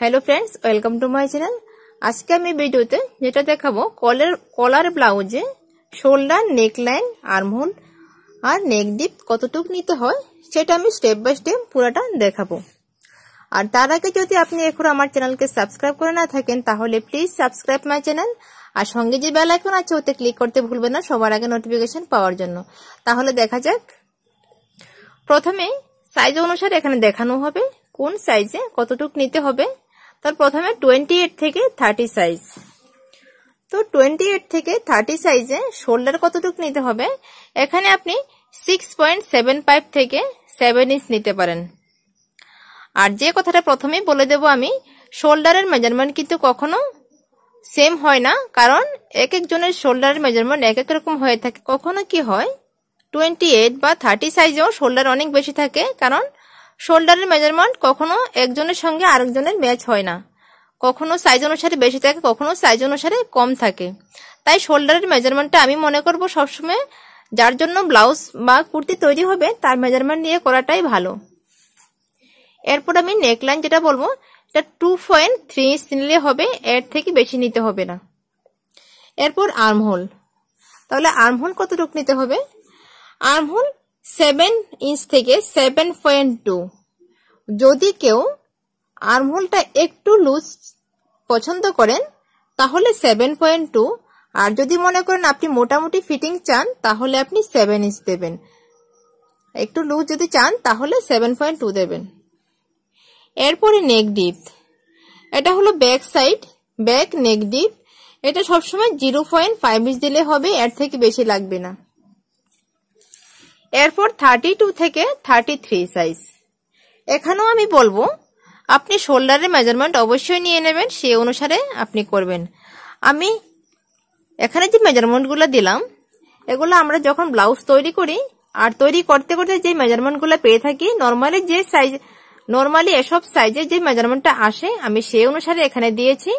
hello friends welcome to my channel আজকে আমি ভিডিওতে যেটা দেখাবো কলের কলার ব্লাউজে শোল্ডার নেকলাইন আর্মহোল আর নেক ডিপ কতটুক নিতে হয় সেটা আমি স্টেপ বাই স্টেপ পুরাটা দেখাবো আর তার আগে যদি আপনি এখন আমার চ্যানেলকে সাবস্ক্রাইব করে না থাকেন তাহলে প্লিজ সাবস্ক্রাইব মাই চ্যানেল আর সঙ্গে যে বেল আইকন আছে ওতে ক্লিক করতে ভুলবেন না সবার আগে নোটিফিকেশন পাওয়ার জন্য তাহলে দেখা যাক প্রথমে সাইজ অনুসারে এখানে দেখানো হবে কোন সাইজে কতটুক নিতে হবে তার প্রথমে টোয়েন্টি এইট থেকে থার্টি সাইজ তো টোয়েন্টি এইট থেকে থার্টি সাইজে শোল্ডার কতটুকু নিতে হবে এখানে আপনি সিক্স পয়েন্ট সেভেন ফাইভ থেকে সেভেন ইঞ্চ নিতে পারেন আর যে কথাটা প্রথমেই বলে দেব আমি শোল্ডারের মেজারমেন্ট কিন্তু কখনো সেম হয় না কারণ এক একজনের শোল্ডারের মেজারমেন্ট এক এক রকম হয়ে থাকে কখনো কি হয় টোয়েন্টি এইট বা থার্টি সাইজেও শোল্ডার অনেক বেশি থাকে কারণ শোল্ডারের মেজারমেন্ট কখনো একজনের সঙ্গে আরেকজনের ম্যাচ হয় না কখনো সাইজ অনুসারে বেশি থাকে কখনো সাইজ অনুসারে কম থাকে তাই শোল্ডারের মেজারমেন্টটা আমি মনে করব সবসময় যার জন্য ব্লাউজ বা কুর্তি তৈরি হবে তার মেজারমেন্ট নিয়ে করাটাই ভালো এরপর আমি নেকলাইন যেটা বলবো এটা টু পয়েন্ট থ্রি ইঞ্চ নিলে হবে এর থেকে বেশি নিতে হবে না এরপর আর্মহোল তাহলে আর্মহোল কতটুকু নিতে হবে আর্মহোল সেভেন ইঞ্চ থেকে সেভেন পয়েন্ট টু যদি কেউ আর্মহোলটা একটু লুজ পছন্দ করেন তাহলে সেভেন পয়েন্ট টু আর যদি মনে করেন আপনি মোটামুটি ফিটিং চান তাহলে আপনি সেভেন ইঞ্চ দেবেন একটু লুজ যদি চান তাহলে সেভেন পয়েন্ট টু দেবেন এরপরে নেক ডিপ এটা হলো back side back neck deep এটা সবসময় জিরো পয়েন্ট ফাইভ ইঞ্চ দিলে হবে এর থেকে বেশি লাগবে না এরপর থার্টি টু থেকে থার্টি থ্রি সাইজ এখানেও আমি বলবো আপনি শোল্ডারের মেজারমেন্ট অবশ্যই নিয়ে নেবেন সে অনুসারে আপনি করবেন আমি এখানে যে মেজারমেন্টগুলো দিলাম এগুলো আমরা যখন ব্লাউজ তৈরি করি আর তৈরি করতে করতে যে মেজারমেন্টগুলো পেয়ে থাকি নর্মালি যে সাইজ নর্মালি এসব সাইজে যে মেজারমেন্টটা আসে আমি সে অনুসারে এখানে দিয়েছি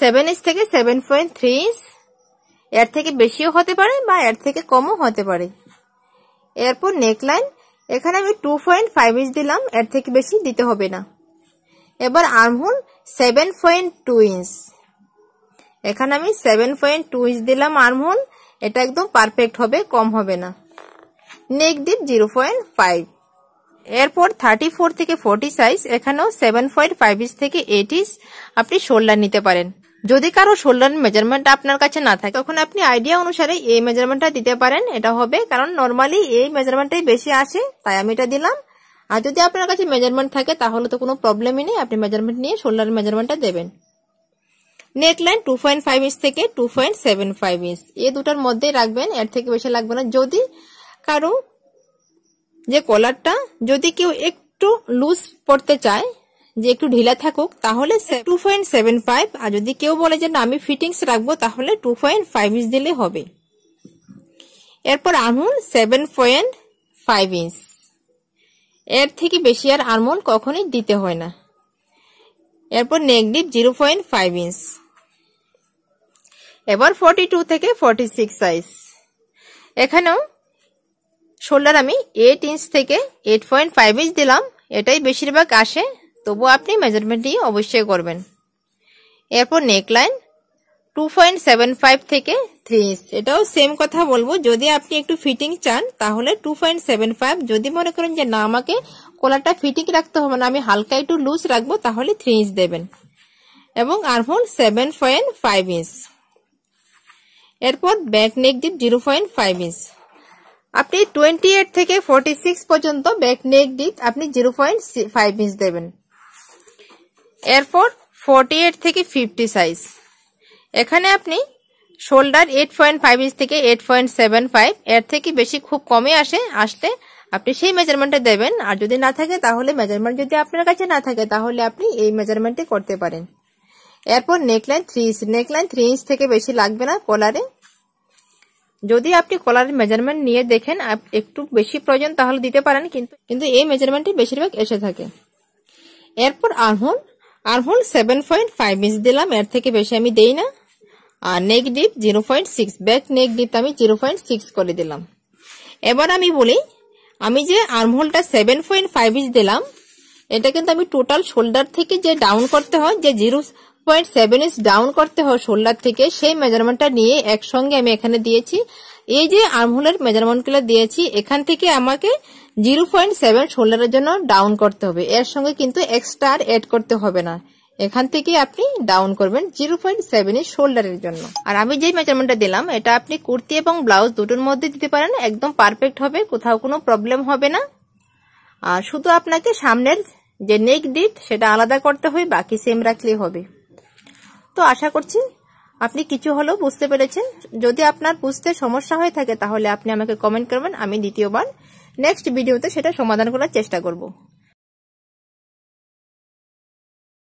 সেভেন ইঞ্চ থেকে সেভেন পয়েন্ট থ্রি ইঞ্চ এর থেকে বেশিও হতে পারে বা এর থেকে কমও হতে পারে এরপর নেকলাইন এখানে আমি টু পয়েন্ট ফাইভ ইঞ্চ দিলাম এর থেকে বেশি দিতে হবে না এবার armhole seven point two inch এখানে আমি সেভেন পয়েন্ট টু ইঞ্চ দিলাম আর্মহোল এটা একদম পারফেক্ট হবে কম হবে না neck deep zero point five এরপর থার্টি ফোর থেকে ফোর্টি সাইজ এখানেও সেভেন পয়েন্ট ফাইভ ইঞ্চ থেকে এইট ইঞ্চ আপনি শোল্ডার নিতে পারেন যদি কারো শোল্ডার মেজারমেন্ট আপনার কাছে না থাকে তখন আপনি আইডিয়া অনুসারে এই মেজারমেন্টটা দিতে পারেন এটা হবে কারণ নর্মালি এই মেজারমেন্টটাই বেশি আসে তাই আমি এটা দিলাম আর যদি আপনার কাছে মেজারমেন্ট থাকে তাহলে তো কোনো প্রবলেমই নেই আপনি মেজারমেন্ট নিয়ে শোল্ডার মেজারমেন্টটা দেবেন line two point five inch থেকে two point seven five inch এ দুটার মধ্যেই রাখবেন এর থেকে বেশি লাগবে না যদি কারো যে কলারটা যদি কেউ একটু লুজ পড়তে চায় যে একটু ঢিলা থাকুক তাহলে টু পয়েন্ট সেভেন ফাইভ আর যদি কেউ বলে যে না আমি ফিটিংস রাখবো তাহলে টু পয়েন্ট ফাইভ ইঞ্চ দিলে হবে এরপর আনুন সেভেন পয়েন্ট ফাইভ ইঞ্চ এর থেকে বেশি আর আনমোল কখনই দিতে হয় না এরপর negative zero point five inch এবার ফর্টি টু থেকে ফর্টি সিক্স সাইজ এখানেও শোল্ডার আমি এইট ইঞ্চ থেকে এইট পয়েন্ট ফাইভ ইঞ্চ দিলাম এটাই বেশিরভাগ আসে তবু আপনি মেজারমেন্টই অবশ্যই করবেন এরপর neckline two point seven five থেকে থ্রি ইঞ্চ এটাও সেম কথা বলবো যদি আপনি একটু ফিটিং চান তাহলে টু পয়েন্ট সেভেন ফাইভ যদি মনে করেন যে না আমাকে কলারটা ফিটিং রাখতে হবে না আমি হালকা একটু লুজ রাখবো তাহলে থ্রি ইঞ্চ দেবেন এবং আর আরফোন সেভেন পয়েন্ট ফাইভ ইঞ্চ এরপর back neck deep zero point five inch আপনি টোয়েন্টি এইট থেকে ফোর্টি সিক্স পর্যন্ত ব্যাক নেক ডিপ আপনি জিরো পয়েন্ট ফাইভ ইঞ্চ দেবেন এরপর ফর্টি এইট থেকে ফিফটি সাইজ এখানে আপনি shoulder eight point five inch থেকে এইট পয়েন্ট সেভেন ফাইভ এর থেকে বেশি খুব কমে আসে আসলে আপনি সেই মেজারমেন্টে দেবেন আর যদি না থাকে তাহলে মেজারমেন্ট যদি আপনার কাছে না থাকে তাহলে আপনি এই মেজারমেন্টে করতে পারেন এরপর neckline three inch neckline three inch থেকে বেশি লাগবে না কলারে যদি আপনি কলারের মেজারমেন্ট নিয়ে দেখেন একটু বেশি প্রয়োজন তাহলে দিতে পারেন কিন্তু কিন্তু এই মেজারমেন্টটি বেশিরভাগ এসে থাকে এরপর আর্মহোল আর hole seven point five inch দিলাম এর থেকে বেশি আমি দেই না আর neck deep zero point six back neck deep আমি জিরো পয়েন্ট সিক্স করে দিলাম এবার আমি বলি আমি যে আর্মহোলটা সেভেন পয়েন্ট ফাইভ ইঞ্চ দিলাম এটা কিন্তু আমি টোটাল শোল্ডার থেকে যে ডাউন করতে হয় যে zero point seven inch down করতে হয় শোল্ডার থেকে সেই মেজারমেন্টটা নিয়ে একসঙ্গে আমি এখানে দিয়েছি এই যে আর্মহোলের মেজারমেন্টগুলো দিয়েছি এখান থেকে আমাকে জিরো পয়েন্ট সেভেন শোল্ডারের জন্য ডাউন করতে হবে এর সঙ্গে কিন্তু এক্সট্রা আর অ্যাড করতে হবে না এখান থেকে আপনি ডাউন করবেন জিরো পয়েন্ট সেভেন শোল্ডারের জন্য আর আমি যে মেজারমেন্টটা দিলাম এটা আপনি কুর্তি এবং ব্লাউজ দুটোর মধ্যে দিতে পারেন একদম পারফেক্ট হবে কোথাও কোনো প্রবলেম হবে না আর শুধু আপনাকে সামনের যে নেক ডিপ সেটা আলাদা করতে হবে বাকি সেম রাখলেই হবে তো আশা করছি আপনি কিছু হলেও বুঝতে পেরেছেন যদি আপনার বুঝতে সমস্যা হয়ে থাকে তাহলে আপনি আমাকে কমেন্ট করবেন আমি দ্বিতীয়বার নেক্সট ভিডিওতে সেটা সমাধান করার চেষ্টা করবো